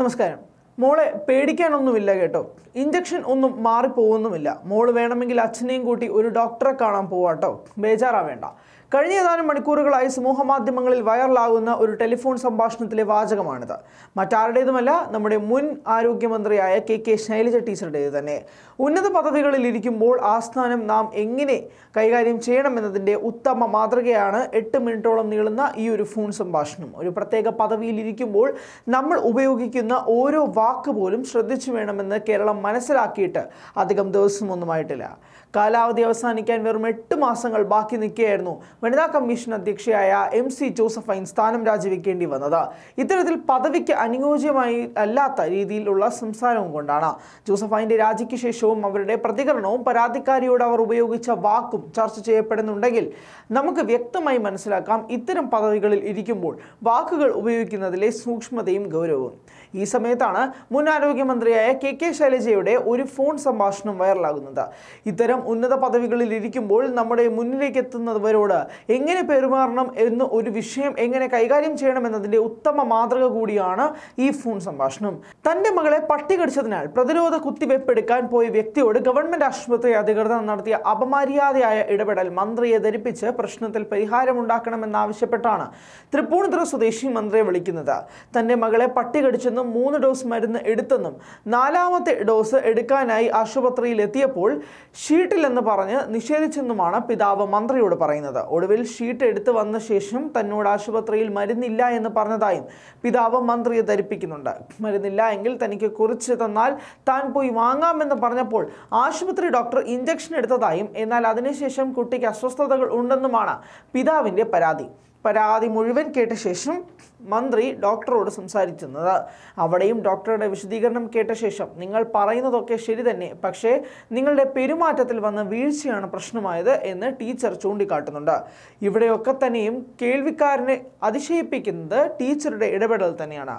നമസ്കാരം മോളെ പേടിക്കാനൊന്നുമില്ല കേട്ടോ ഇഞ്ചക്ഷൻ ഒന്നും മാറിപ്പോകുന്നുമില്ല മോള് വേണമെങ്കിൽ അച്ഛനെയും കൂട്ടി ഒരു ഡോക്ടറെ കാണാൻ പോവാട്ടോ ബേജാറാവേണ്ട കഴിഞ്ഞ ഏതാനും മണിക്കൂറുകളായി സമൂഹ മാധ്യമങ്ങളിൽ വൈറലാകുന്ന ഒരു ടെലിഫോൺ സംഭാഷണത്തിലെ വാചകമാണിത് മറ്റാരുടേതുമല്ല നമ്മുടെ മുൻ ആരോഗ്യമന്ത്രിയായ കെ കെ ശൈലജ ടീച്ചറുടേത് തന്നെ ഉന്നത പദവികളിൽ ഇരിക്കുമ്പോൾ ആസ്ഥാനം നാം എങ്ങനെ കൈകാര്യം ചെയ്യണമെന്നതിൻ്റെ ഉത്തമ മാതൃകയാണ് എട്ട് മിനിറ്റോളം നീളുന്ന ഈ ഒരു ഫോൺ സംഭാഷണം ഒരു പ്രത്യേക പദവിയിൽ ഇരിക്കുമ്പോൾ നമ്മൾ ഉപയോഗിക്കുന്ന ഓരോ വാക്ക് പോലും ശ്രദ്ധിച്ചു വേണമെന്ന് കേരളം മനസ്സിലാക്കിയിട്ട് അധികം ദിവസമൊന്നുമായിട്ടില്ല കാലാവധി അവസാനിക്കാൻ വെറും എട്ട് മാസങ്ങൾ ബാക്കി നിൽക്കുകയായിരുന്നു വനിതാ കമ്മീഷൻ അധ്യക്ഷയായ എം സി ജോസഫൈൻ സ്ഥാനം രാജിവെക്കേണ്ടി വന്നത് ഇത്തരത്തിൽ പദവിക്ക് അനുയോജ്യമായി അല്ലാത്ത രീതിയിലുള്ള സംസാരവും കൊണ്ടാണ് ജോസഫൈൻ്റെ രാജിക്ക് ശേഷവും അവരുടെ പ്രതികരണവും പരാതിക്കാരിയോട് അവർ ഉപയോഗിച്ച വാക്കും ചർച്ച ചെയ്യപ്പെടുന്നുണ്ടെങ്കിൽ നമുക്ക് വ്യക്തമായി മനസ്സിലാക്കാം ഇത്തരം പദവികളിൽ ഇരിക്കുമ്പോൾ വാക്കുകൾ ഉപയോഗിക്കുന്നതിലെ സൂക്ഷ്മതയും ഗൗരവവും ഈ സമയത്താണ് മുൻ ആരോഗ്യമന്ത്രിയായ കെ കെ ശൈലജയുടെ ഒരു ഫോൺ സംഭാഷണം വൈറലാകുന്നത് ഇത്തരം ഉന്നത പദവികളിൽ ഇരിക്കുമ്പോൾ നമ്മുടെ മുന്നിലേക്ക് എത്തുന്നവരോട് എങ്ങനെ പെരുമാറണം എന്ന് ഒരു വിഷയം എങ്ങനെ കൈകാര്യം ചെയ്യണം എന്നതിൻ്റെ ഉത്തമ മാതൃക കൂടിയാണ് ഈ ഫോൺ സംഭാഷണം തൻ്റെ മകളെ പട്ടി കടിച്ചതിനാൽ പ്രതിരോധ കുത്തിവെപ്പെടുക്കാൻ പോയ വ്യക്തിയോട് ഗവൺമെൻറ് ആശുപത്രി അധികൃതർ നടത്തിയ അപമര്യാദയായ ഇടപെടൽ മന്ത്രിയെ ധരിപ്പിച്ച് പ്രശ്നത്തിൽ പരിഹാരമുണ്ടാക്കണമെന്നാവശ്യപ്പെട്ടാണ് തൃപ്പൂണിത്തുറ സ്വദേശി മന്ത്രിയെ വിളിക്കുന്നത് തൻ്റെ മകളെ പട്ടി കടിച്ചെന്നും മൂന്ന് ഡോസ് മരുന്ന് എടുത്തെന്നും നാലാമത്തെ ഡോസ് എടുക്കാനായി ആശുപത്രിയിൽ എത്തിയപ്പോൾ ഷീട്ടിലെന്ന് പറഞ്ഞ് നിഷേധിച്ചെന്നുമാണ് പിതാവ് മന്ത്രിയോട് പറയുന്നത് ഒടുവിൽ ഷീറ്റ് എടുത്തു വന്ന ശേഷം തന്നോട് ആശുപത്രിയിൽ മരുന്നില്ല എന്ന് പറഞ്ഞതായും പിതാവ് മന്ത്രിയെ ധരിപ്പിക്കുന്നുണ്ട് മരുന്നില്ല എങ്കിൽ തനിക്ക് കുറിച്ച് തന്നാൽ താൻ പോയി വാങ്ങാമെന്ന് പറഞ്ഞപ്പോൾ ആശുപത്രി ഡോക്ടർ ഇഞ്ചക്ഷൻ എടുത്തതായും എന്നാൽ അതിനുശേഷം കുട്ടിക്ക് അസ്വസ്ഥതകൾ ഉണ്ടെന്നുമാണ് പിതാവിൻ്റെ പരാതി പരാതി മുഴുവൻ കേട്ട ശേഷം മന്ത്രി ഡോക്ടറോട് സംസാരിക്കുന്നത് അവിടെയും ഡോക്ടറുടെ വിശദീകരണം കേട്ട ശേഷം നിങ്ങൾ പറയുന്നതൊക്കെ ശരി തന്നെ പക്ഷേ നിങ്ങളുടെ പെരുമാറ്റത്തിൽ വന്ന വീഴ്ചയാണ് പ്രശ്നമായത് എന്ന് ടീച്ചർ ചൂണ്ടിക്കാട്ടുന്നുണ്ട് ഇവിടെയൊക്കെ തന്നെയും കേൾവിക്കാരനെ അതിശയിപ്പിക്കുന്നത് ടീച്ചറുടെ ഇടപെടൽ തന്നെയാണ്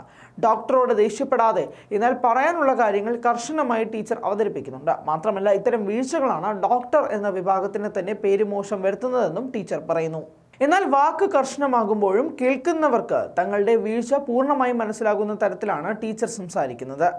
ഡോക്ടറോട് ദേഷ്യപ്പെടാതെ എന്നാൽ പറയാനുള്ള കാര്യങ്ങൾ കർശനമായി ടീച്ചർ അവതരിപ്പിക്കുന്നുണ്ട് മാത്രമല്ല ഇത്തരം വീഴ്ചകളാണ് ഡോക്ടർ എന്ന വിഭാഗത്തിന് തന്നെ പേരുമോശം വരുത്തുന്നതെന്നും ടീച്ചർ പറയുന്നു എന്നാൽ വാക്ക് കർശനമാകുമ്പോഴും കേൾക്കുന്നവർക്ക് തങ്ങളുടെ വീഴ്ച പൂർണ്ണമായും മനസ്സിലാകുന്ന തരത്തിലാണ് ടീച്ചർ സംസാരിക്കുന്നത്